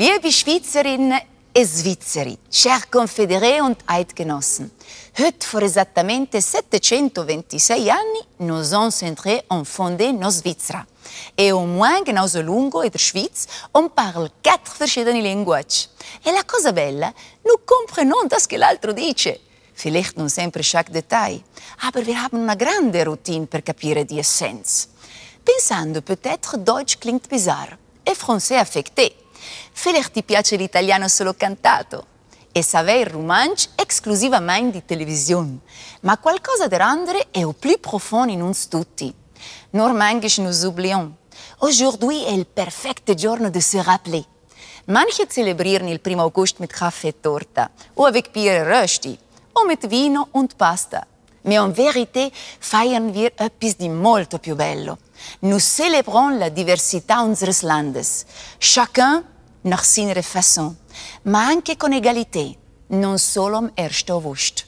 Liebe Schweizerinnen e Svizzeri, cher confederé und Eidgenossen, heute vor esattamente 726 anni nous ons entrés ont fondé nos Svizzera. E au moins genauso lungo in der Schweiz on parle quatre verschiedene linguaggi. E la cosa bella, nous comprenons das che l'altro dice. Vielleicht non sempre chaque détail, aber wir haben una grande routine per capire die Essenz. Pensando peut-être Deutsch klingt bizarre e français affecté. Feler ti piace l'italiano solo cantato e savei il romanzo esclusivamente di televisione, ma qualcosa per Andre è o più profondo in uns tutti. Normalmente nous oublions. Oggi è il perfetto giorno di se rappeler. Manche celebrieren il primo agosto con caffè e torta, o avec Pierre Rösti, o con vino e pasta. Ma in verità feiern wir etwas di molto più bello. Nous célébrons la diversité unseres landes, chacun nach seiner Façon, mais aussi con égalité, non solo erst Wust.